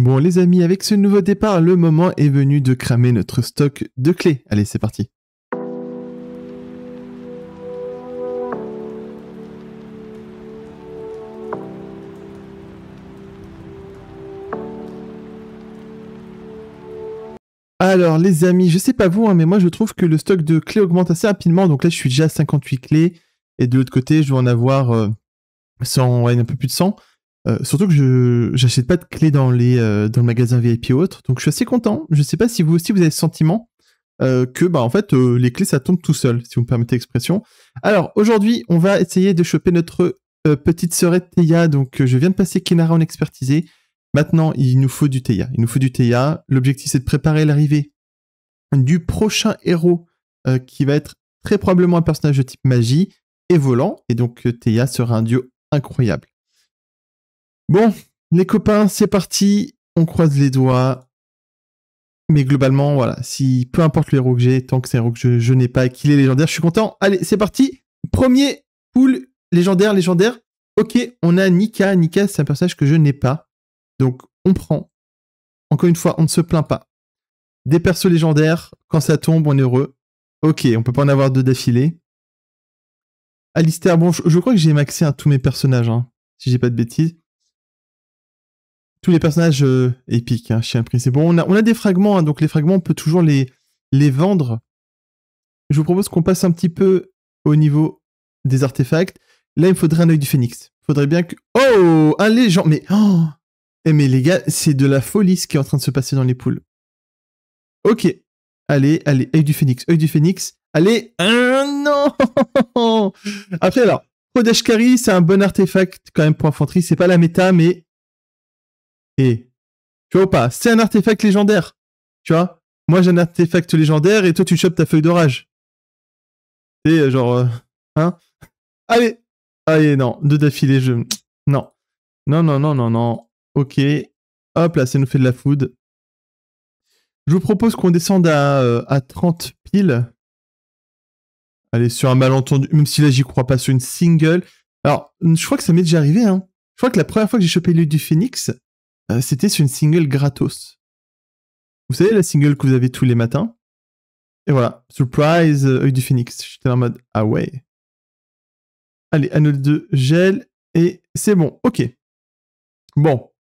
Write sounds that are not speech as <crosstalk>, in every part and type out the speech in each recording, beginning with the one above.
Bon les amis, avec ce nouveau départ, le moment est venu de cramer notre stock de clés. Allez, c'est parti. Alors les amis, je sais pas vous, hein, mais moi je trouve que le stock de clés augmente assez rapidement. Donc là je suis déjà à 58 clés. Et de l'autre côté, je dois en avoir euh, un peu plus de 100. Euh, surtout que je n'achète pas de clés dans les euh, dans le magasin VIP ou autre, donc je suis assez content. Je ne sais pas si vous aussi vous avez ce sentiment euh, que bah en fait les clés ça tombe tout seul, si vous me permettez l'expression. Alors aujourd'hui on va essayer de choper notre petite sœurette Théa. Donc je viens de passer Kenara en expertisé. Maintenant il nous faut du Théa. Il nous faut du Théa. L'objectif c'est de préparer l'arrivée du prochain héros qui va être très probablement un personnage de type magie et volant. Et donc Théa sera un dieu incroyable. Bon, les copains, c'est parti. On croise les doigts. Mais globalement, voilà, si peu importe le héros que j'ai, tant que c'est un héros que je, n'ai pas et qu'il est légendaire, je suis content. Allez, c'est parti. Premier pool légendaire, légendaire. Ok, on a Nika. Nika, c'est un personnage que je n'ai pas. Donc, on prend. Encore une fois, on ne se plaint pas. Des persos légendaires, quand ça tombe, on est heureux. Ok, on peut pas en avoir deux d'affilée. Alistair, bon, je, crois que j'ai maxé à tous mes personnages, hein, si j'ai pas de bêtises tous les personnages euh, épiques, hein, chien C'est bon, on a, des fragments, hein, donc les fragments, on peut toujours les, les vendre. Je vous propose qu'on passe un petit peu au niveau des artefacts. Là, il me faudrait un œil du phénix. faudrait bien que... Oh Allez, légende Mais... Oh eh mais les gars, c'est de la folie ce qui est en train de se passer dans les poules. Ok. Allez, allez, œil du phénix, œil du phénix. Allez un Non <laughs> Après, alors, Podashkari, c'est un bon artefact quand même pour infanterie. C'est pas la méta, mais et, tu vois pas, c'est un artefact légendaire. Tu vois, moi j'ai un artefact légendaire et toi tu chopes ta feuille d'orage. C'est euh, genre, euh, hein Allez, allez, non, deux d'affilée, je... Non. Non, non, non, non, non. Ok. Hop là, ça nous fait de la food. Je vous propose qu'on descende à, euh, à 30 piles. Allez, sur un malentendu, même si là j'y crois pas, sur une single. Alors, je crois que ça m'est déjà arrivé, hein. Je crois que la première fois que j'ai chopé l'huile du phénix, euh, c'était sur une single gratos. Vous savez la single que vous avez tous les matins Et voilà, surprise, euh, œil du phoenix. J'étais en mode ah ouais. Allez, anneau 2, gel, et c'est bon, ok. Bon.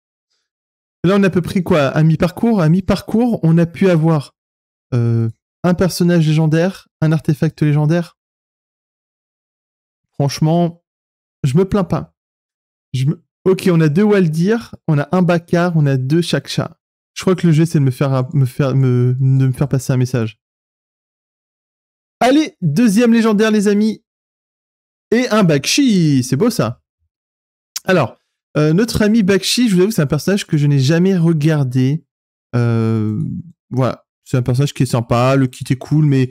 Là, on a à peu près quoi À mi-parcours À mi-parcours, on a pu avoir euh, un personnage légendaire, un artefact légendaire. Franchement, je me plains pas. Je me... Ok, on a deux Waldir, on a un Bakar, on a deux Shaksha. Je crois que le jeu, c'est de me faire, me faire, de me faire passer un message. Allez, deuxième légendaire, les amis. Et un Bakshi, c'est beau ça. Alors, euh, notre ami Bakshi, je vous avoue, c'est un personnage que je n'ai jamais regardé. Euh, voilà, c'est un personnage qui est sympa, le kit est cool, mais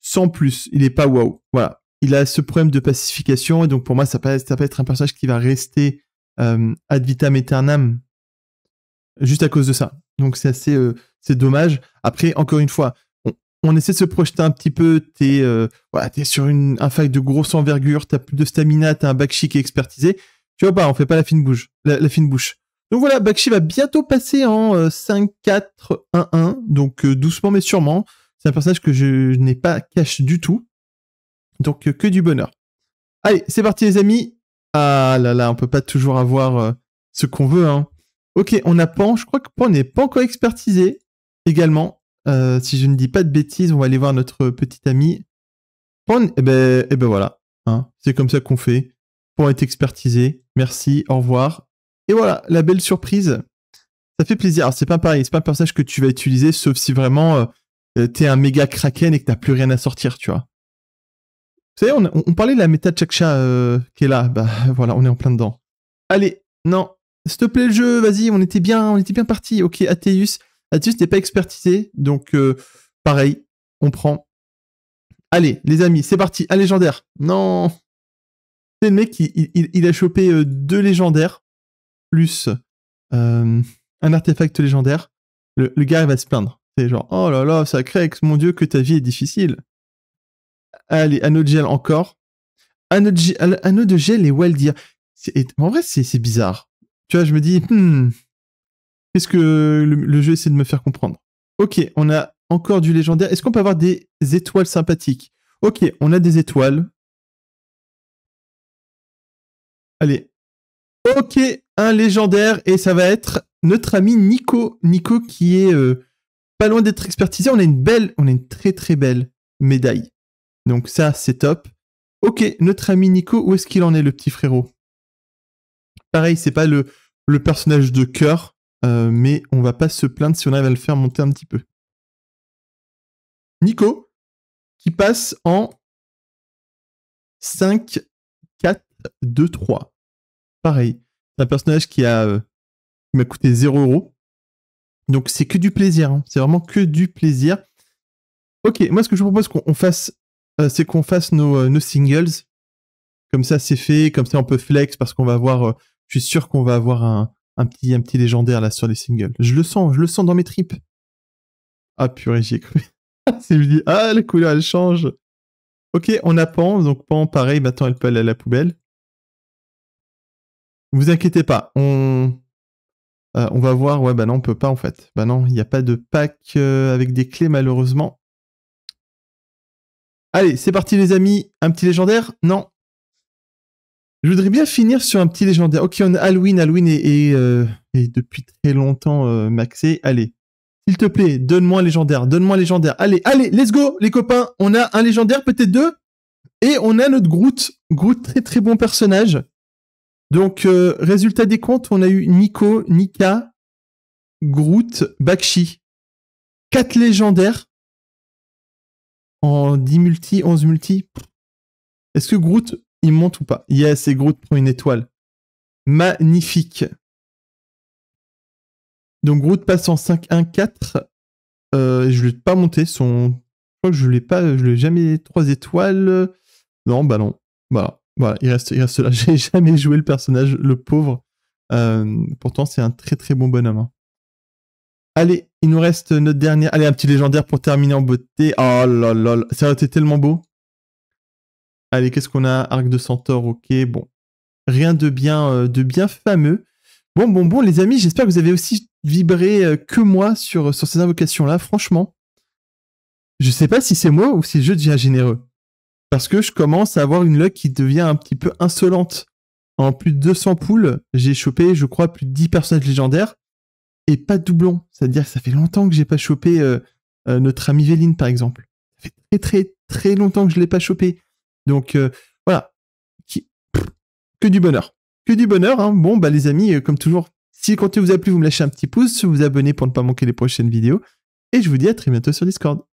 sans plus, il n'est pas waouh. Voilà, il a ce problème de pacification, et donc pour moi, ça ça peut être un personnage qui va rester euh, ad vitam aeternam juste à cause de ça. Donc c'est assez euh, c'est dommage. Après, encore une fois, on, essaie de se projeter un petit peu. T'es euh, es sur une, un fight de grosse envergure, t'as plus de stamina, as un Bakshi qui est expertisé. Tu vois pas, on fait pas la fine bouche. La, fine bouche. Donc voilà, Bakshi va bientôt passer en 5-4-1-1, donc doucement mais sûrement. C'est un personnage que je, n'ai pas cache du tout. Donc que du bonheur. Allez, c'est parti les amis, ah là là, on peut pas toujours avoir euh, ce qu'on veut. Hein. Ok, on a pas. Je crois que Pan n'est pas encore expertisé également. Euh, si je ne dis pas de bêtises, on va aller voir notre petit ami. Pan, eh ben, eh ben voilà. Hein, C'est comme ça qu'on fait. Pan est expertisé. Merci, au revoir. Et voilà, la belle surprise. Ça fait plaisir. Alors, c'est pas pareil, c'est pas un personnage que tu vas utiliser, sauf si vraiment euh, t'es un méga kraken et que t'as plus rien à sortir, tu vois. Vous savez, on, parlait de la méta chakcha euh, qui est là. Bah voilà, on est en plein dedans. Allez, non. S'il te plaît, le jeu, vas-y, on était bien, on était bien parti. Ok, Athéus. Athéus n'est pas expertisé, donc euh, pareil, on prend. Allez, les amis, c'est parti. Un légendaire. Non. C'est le mec, il, a chopé euh, deux légendaires, plus un artefact légendaire. Le, gars, il va se plaindre. C'est genre, oh là là, ça crée, mon dieu, que ta vie est difficile. Allez, anneau de gel encore. Anneau de, gel, de gel et En vrai, c'est bizarre. Tu vois, je me dis, hmm, qu'est-ce que le, jeu essaie de me faire comprendre Ok, on a encore du légendaire. Est-ce qu'on peut avoir des étoiles sympathiques Ok, on a des étoiles. Allez. Ok, un légendaire et ça va être notre ami Nico. Nico qui est euh, pas loin d'être expertisé. On a une belle, on a une très très belle médaille. Donc ça, c'est top. Ok, notre ami Nico, où est-ce qu'il en est, le petit frérot Pareil, c'est pas le, personnage de cœur, euh, mais on va pas se plaindre si on arrive à le faire monter un petit peu. Nico, qui passe en 5, 4, 2, 3. Pareil, c'est un personnage qui a euh, m'a coûté 0 euros. Donc c'est que du plaisir, hein. c'est vraiment que du plaisir. Ok, moi ce que je vous propose qu'on fasse euh, c'est qu'on fasse euh, nos, singles. Comme ça, c'est fait. Comme ça, on peut flex parce qu'on va avoir. Euh, je suis sûr qu'on va avoir un, petit, un petit légendaire là sur les singles. Je le sens, je le sens dans mes tripes. Ah purée, j'ai cru. <laughs> c'est ah, la couleur, elle change. Ok, on a Pan. Donc Pan, pareil, maintenant, elle peut aller à la poubelle. Vous inquiétez pas, on, on va voir. Ouais, bah non, on peut pas en fait. Bah non, il n'y a pas de pack avec des clés malheureusement. Allez, c'est parti les amis. Un petit légendaire Non. Je voudrais bien finir sur un petit légendaire. Ok, on a Halloween, Halloween et, euh, depuis très longtemps euh, maxé. Allez, s'il te plaît, donne-moi un légendaire, donne-moi un légendaire. Allez, allez, let's go les copains. On a un légendaire, peut-être deux. Et on a notre Groot. Groot, très très bon personnage. Donc, euh, résultat des comptes, on a eu Nico, Nika, Groot, Bakshi. Quatre légendaires en 10 multi, 11 multi. Est-ce que Groot, il monte ou pas Yes, et Groot prend une étoile. Magnifique. Donc Groot passe en 5-1-4. Euh, je ne l'ai pas monté. Son... Je crois que je l'ai pas. Je l'ai jamais 3 étoiles. Non, bah non. Voilà. Voilà, il reste, il reste là. <laughs> J'ai jamais joué le personnage, le pauvre. Euh, pourtant, c'est un très très bon bonhomme. Hein. Allez, il nous reste notre dernier... Allez, un petit légendaire pour terminer en beauté. Oh là là, là. ça a été tellement beau. Allez, qu'est-ce qu'on a Arc de Centaure, ok, bon. Rien de bien, euh, de bien fameux. Bon, bon, bon, les amis, j'espère que vous avez aussi vibré euh, que moi sur, sur ces invocations-là, franchement. Je sais pas si c'est moi ou si le jeu devient généreux. Parce que je commence à avoir une luck qui devient un petit peu insolente. En plus de 200 poules, j'ai chopé, je crois, plus de 10 personnages légendaires et pas doublon. C'est-à-dire que ça fait longtemps que j'ai pas chopé euh, euh, notre ami Véline, par exemple. Ça fait très très très longtemps que je l'ai pas chopé. Donc euh, voilà, que du bonheur, que du bonheur. Hein. Bon bah les amis, comme toujours, si le contenu vous a plu, vous me lâchez un petit pouce, vous abonnez pour ne pas manquer les prochaines vidéos, et je vous dis à très bientôt sur Discord.